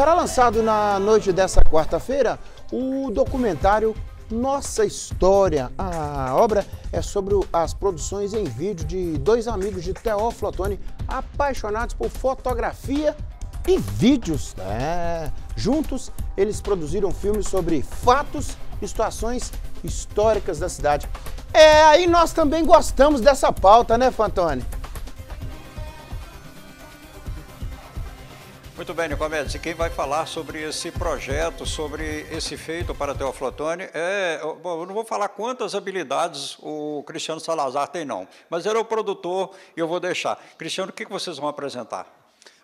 Será lançado na noite dessa quarta-feira o documentário Nossa História. A obra é sobre as produções em vídeo de dois amigos de Teófilo Otoni, apaixonados por fotografia e vídeos. É. Juntos, eles produziram filmes sobre fatos e situações históricas da cidade. É, aí nós também gostamos dessa pauta, né, Fantoni? Muito bem, Nicomedes, e quem vai falar sobre esse projeto, sobre esse feito para Teoflotone, é, bom, eu não vou falar quantas habilidades o Cristiano Salazar tem, não, mas ele é o produtor e eu vou deixar. Cristiano, o que vocês vão apresentar?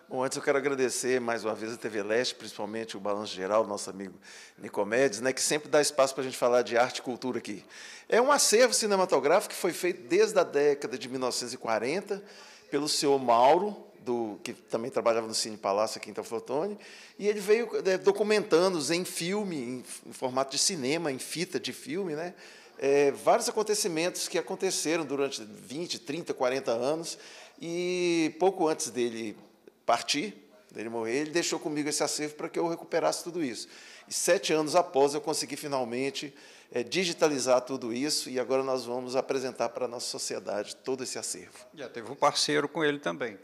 Bom, antes eu quero agradecer mais uma vez a TV Leste, principalmente o Balanço Geral, nosso amigo Nicomedes, né, que sempre dá espaço para a gente falar de arte e cultura aqui. É um acervo cinematográfico que foi feito desde a década de 1940 pelo senhor Mauro, do que também trabalhava no Cine Palácio aqui em Teoflotone, e ele veio é, documentando em filme, em, em, formato de cinema, em fita de filme, né? É, vários acontecimentos que aconteceram durante 20, 30, 40 anos, e pouco antes dele partir, dele morrer, ele deixou comigo esse acervo para que eu recuperasse tudo isso. E sete anos após, eu consegui finalmente é, digitalizar tudo isso e agora nós vamos apresentar para a nossa sociedade todo esse acervo. Já teve um parceiro com ele também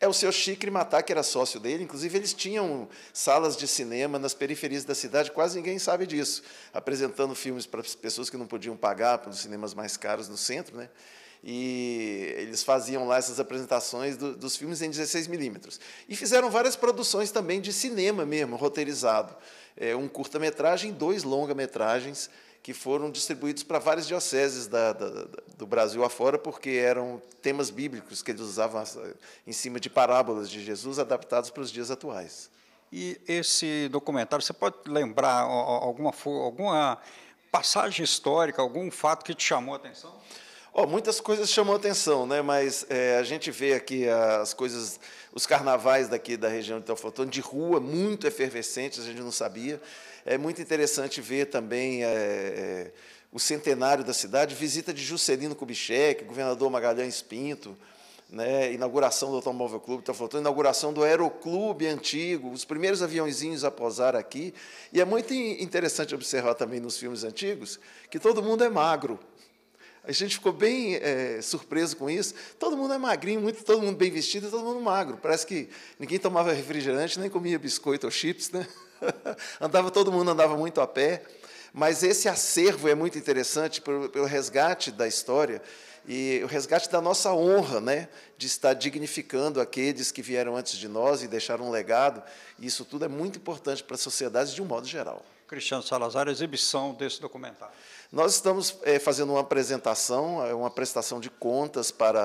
é o seu Chicre Matar, que era sócio dele. Inclusive, eles tinham salas de cinema nas periferias da cidade, quase ninguém sabe disso, apresentando filmes para pessoas que não podiam pagar, para os cinemas mais caros no centro. Né? e eles faziam lá essas apresentações do, dos filmes em 16 milímetros. E fizeram várias produções também de cinema mesmo, roteirizado. É, um curta-metragem, dois longa-metragens, que foram distribuídos para várias dioceses da, da, do Brasil afora, porque eram temas bíblicos que eles usavam eh, em cima de parábolas de Jesus adaptados para os dias atuais. E esse documentário, você pode lembrar alguma, alguma passagem histórica, algum fato que te chamou a atenção? Oh, muitas coisas chamam atenção, né? mas é, a gente vê aqui as coisas, os carnavais daqui da região de Teoflotone, de rua, muito efervescentes, a gente não sabia. É muito interessante ver também é, é, o centenário da cidade, visita de Juscelino Kubitschek, governador Magalhães Pinto, né? inauguração do Automóvel Clube de Teoflotone, inauguração do Aeroclube antigo, os primeiros aviãozinhos a posar aqui. E é muito interessante observar também nos filmes antigos que todo mundo é magro. A gente ficou bem é, surpreso com isso. Todo mundo é magrinho, muito, todo mundo bem vestido, todo mundo magro. Parece que ninguém tomava refrigerante, nem comia biscoito ou chips, né? andava todo mundo andava muito a pé. Mas esse acervo é muito interessante pelo, pelo resgate da história e o resgate da nossa honra, né, de estar dignificando aqueles que vieram antes de nós e deixaram um legado. E isso tudo é muito importante para a sociedade de um modo geral. Cristiano Salazar, a exibição desse documentário. Nós estamos é, fazendo uma apresentação, eh, uma prestação de contas para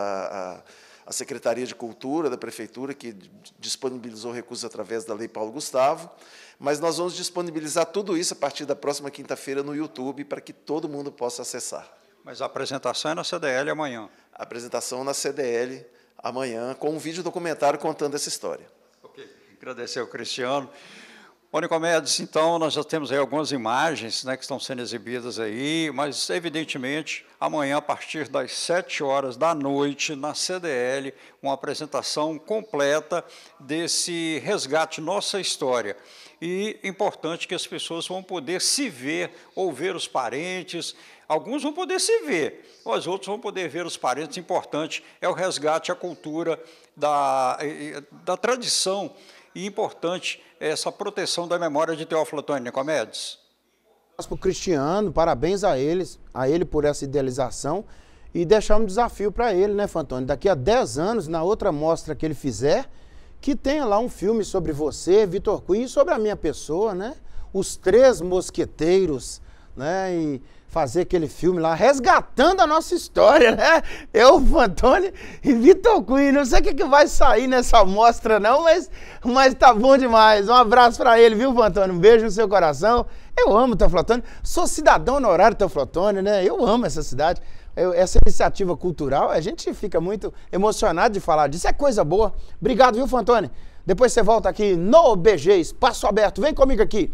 a, a, Secretaria de Cultura da Prefeitura, que disponibilizou recursos através da Lei Paulo Gustavo, mas nós vamos disponibilizar tudo isso a partir da próxima quinta-feira no YouTube, para que todo mundo possa acessar. Mas a apresentação é na CDL amanhã? A apresentação na CDL amanhã, com um vídeo documentário contando essa história. Ok, agradecer ao Cristiano. Onicomedes, então, nós já temos aí algumas imagens né, que estão sendo exibidas aí, mas, evidentemente, amanhã, a partir das 7 horas da noite, na CDL, uma apresentação completa desse resgate Nossa História. E importante que as pessoas vão poder se ver, ou ver os parentes, alguns vão poder se ver, os outros vão poder ver os parentes. Importante é o resgate à cultura, da, da tradição e importante é essa proteção da memória de Teófilo Antônio Nicomedes. Para o Cristiano, parabéns a eles, a ele por essa idealização e deixar um desafio para ele, né, Fantônio? Daqui a 10 anos, na outra mostra que ele fizer, que tenha lá um filme sobre você, Vitor Cunha, e sobre a minha pessoa, né? Os Três Mosqueteiros, né? E fazer aquele filme lá, resgatando a nossa história, né? Eu, Fantoni e Vitor Cunha. Não sei o que, que vai sair nessa amostra, não, mas, mas tá bom demais. Um abraço para ele, viu, Fantoni? Um beijo no seu coração. Eu amo Teoflotone. Sou cidadão honorário Teoflotone, né? Eu amo essa cidade. Eu, essa iniciativa cultural, a gente fica muito emocionado de falar disso. É coisa boa. Obrigado, viu, Fantoni? Depois você volta aqui no BG, espaço aberto. Vem comigo aqui.